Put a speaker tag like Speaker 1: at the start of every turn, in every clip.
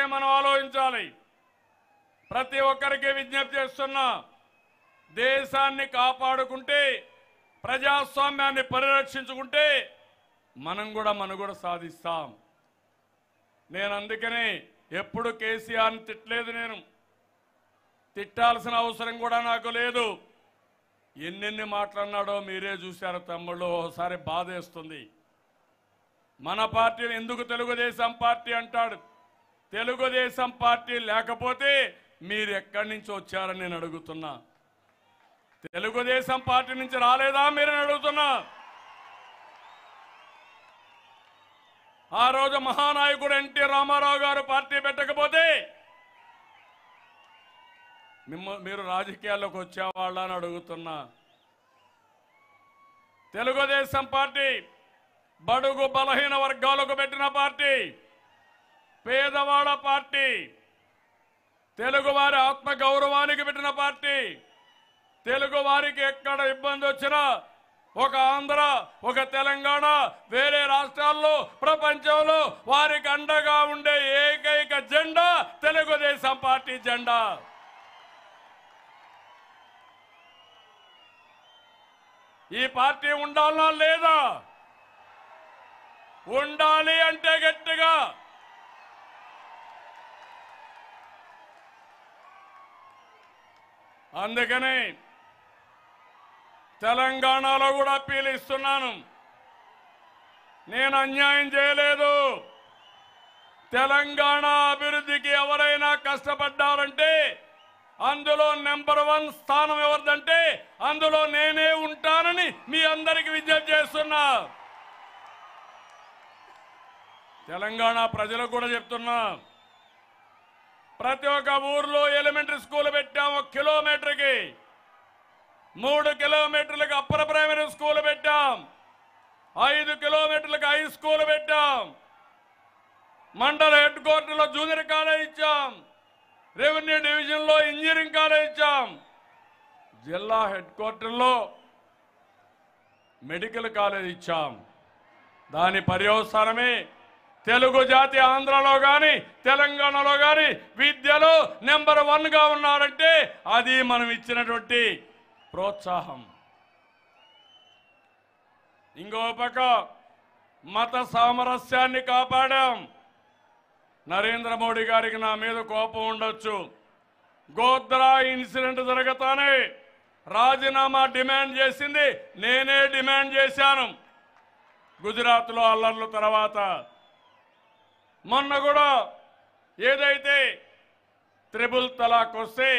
Speaker 1: ఒక్కటే మనం ఆలోచించాలి ప్రతి ఒక్కరికి విజ్ఞప్తి చేస్తున్నా దేశాన్ని కాపాడుకుంటే ప్రజాస్వామ్యాన్ని పరిరక్షించుకుంటే మనం కూడా కూడా సాధిస్తాం నేను అందుకనే ఎప్పుడు కేసీఆర్ని తిట్టలేదు నేను తిట్టాల్సిన అవసరం కూడా నాకు లేదు ఎన్నెన్ని మాట్లాడినాడో మీరే చూశారు తమ్ముళ్ళు ఓసారి బాధేస్తుంది మన పార్టీని ఎందుకు తెలుగుదేశం పార్టీ అంటాడు తెలుగుదేశం పార్టీ లేకపోతే మీరు ఎక్కడి నుంచి వచ్చారని నేను అడుగుతున్నా తెలుగుదేశం పార్టీ నుంచి రాలేదా మీరు అడుగుతున్నా ఆ రోజు మహానాయకుడు ఎన్టీ రామారావు గారు పార్టీ పెట్టకపోతే మిమ్మ మీరు రాజకీయాల్లోకి వచ్చేవాళ్ళ అని అడుగుతున్నా తెలుగుదేశం పార్టీ బడుగు బలహీన వర్గాలకు పెట్టిన పార్టీ పేదవాడ పార్టీ తెలుగువారి ఆత్మ గౌరవానికి పెట్టిన పార్టీ తెలుగువారికి ఎక్కడ ఇబ్బంది వచ్చినా ఒక ఆంధ్ర ఒక తెలంగాణ వేరే రాష్ట్రాల్లో ప్రపంచంలో వారికి అండగా ఉండే ఏకైక జెండా తెలుగుదేశం పార్టీ జెండా ఈ పార్టీ ఉండాలా లేదా ఉండాలి అంటే అందుకని తెలంగాణలో కూడా అప్పీల్ ఇస్తున్నాను నేను అన్యాయం చేయలేదు తెలంగాణ అభివృద్ధికి ఎవరైనా కష్టపడ్డారంటే అందులో నెంబర్ వన్ స్థానం ఎవరిదంటే అందులో నేనే ఉంటానని మీ అందరికి విజ్ఞప్తి చేస్తున్నా తెలంగాణ ప్రజలకు కూడా చెప్తున్నా ప్రతి ఒక్క ఊర్లో ఎలిమెంటరీ స్కూల్ పెట్టాం ఒక కిలోమీటర్కి మూడు కిలోమీటర్లకు అప్పర్ ప్రైమరీ స్కూల్ పెట్టాం ఐదు కిలోమీటర్లకు హై స్కూల్ పెట్టాం మండల హెడ్ క్వార్టర్లో జూనియర్ కాలేజ్ ఇచ్చాం రెవెన్యూ డివిజన్లో ఇంజనీరింగ్ కాలేజ్ ఇచ్చాం జిల్లా హెడ్ క్వార్టర్లో మెడికల్ కాలేజ్ ఇచ్చాం దాని పర్యవసానమే తెలుగు జాతి ఆంధ్రలో కానీ తెలంగాణలో కానీ విద్యలో నెంబర్ వన్గా ఉన్నారంటే అది మనం ఇచ్చినటువంటి ప్రోత్సాహం ఇంకో పక్క మత సామరస్యాన్ని కాపాడాం నరేంద్ర మోడీ గారికి నా మీద కోపం ఉండొచ్చు గోద్రా ఇన్సిడెంట్ జరగతానే రాజీనామా డిమాండ్ చేసింది నేనే డిమాండ్ చేశాను గుజరాత్లో అల్లర్ల తర్వాత మొన్న కూడా ఏదైతే త్రిబుల్ తలాక్ వస్తే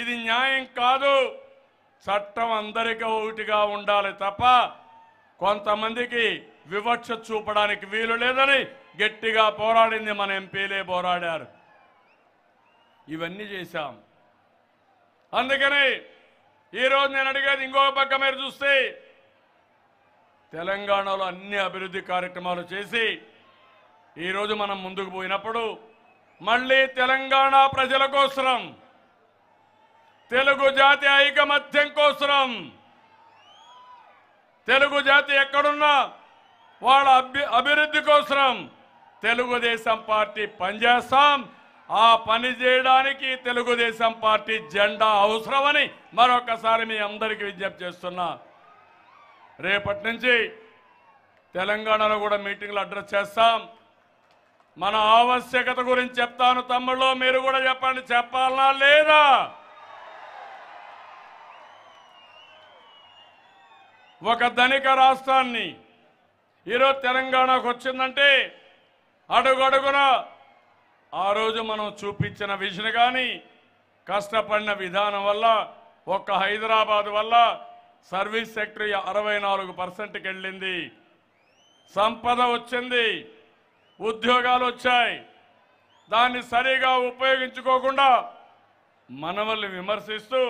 Speaker 1: ఇది న్యాయం కాదు చట్టం అందరికీ ఒకటిగా ఉండాలి తప్ప కొంతమందికి వివక్ష చూపడానికి వీలు లేదని గట్టిగా పోరాడింది మన ఎంపీలే పోరాడారు ఇవన్నీ చేశాం అందుకని ఈరోజు నేను అడిగేది ఇంకో పక్క మీరు చూస్తే తెలంగాణలో అన్ని అభివృద్ధి కార్యక్రమాలు చేసి ఈరోజు మనం ముందుకు పోయినప్పుడు మళ్ళీ తెలంగాణ ప్రజల కోసరం తెలుగు జాతి ఐకమత్యం కోసరం తెలుగు జాతి ఎక్కడున్నా వాళ్ళ అభి అభివృద్ధి కోసరం తెలుగుదేశం పార్టీ పనిచేస్తాం ఆ పని చేయడానికి తెలుగుదేశం పార్టీ జెండా అవసరమని మరొకసారి మీ అందరికీ విజ్ఞప్తి చేస్తున్నా రేపటి నుంచి తెలంగాణలో కూడా మీటింగ్లు అడ్రస్ చేస్తాం మన ఆవశ్యకత గురించి చెప్తాను తమ్ముళ్ళు మీరు కూడా చెప్పండి చెప్పాలనా లేదా ఒక ధనిక రాష్ట్రాన్ని ఈరోజు తెలంగాణకు వచ్చిందంటే అడుగడుగున ఆ రోజు మనం చూపించిన విజన్ కానీ కష్టపడిన విధానం వల్ల ఒక్క హైదరాబాద్ వల్ల సర్వీస్ సెక్టర్ అరవై నాలుగు పర్సెంట్కి వెళ్ళింది సంపద వచ్చింది ఉద్యోగాలు వచ్చాయి దాన్ని సరిగా ఉపయోగించుకోకుండా మనవల్ని విమర్శిస్తూ